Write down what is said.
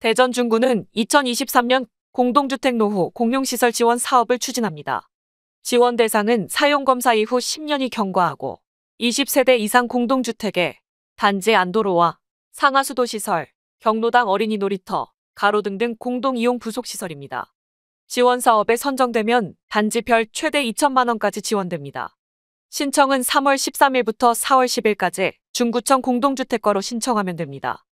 대전 중구는 2023년 공동주택 노후 공용시설 지원 사업을 추진합니다. 지원 대상은 사용검사 이후 10년이 경과하고 20세대 이상 공동주택에 단지 안도로와 상하수도시설, 경로당 어린이 놀이터, 가로등 등 공동이용 부속시설입니다. 지원 사업에 선정되면 단지별 최대 2천만 원까지 지원됩니다. 신청은 3월 13일부터 4월 10일까지 중구청 공동주택과로 신청하면 됩니다.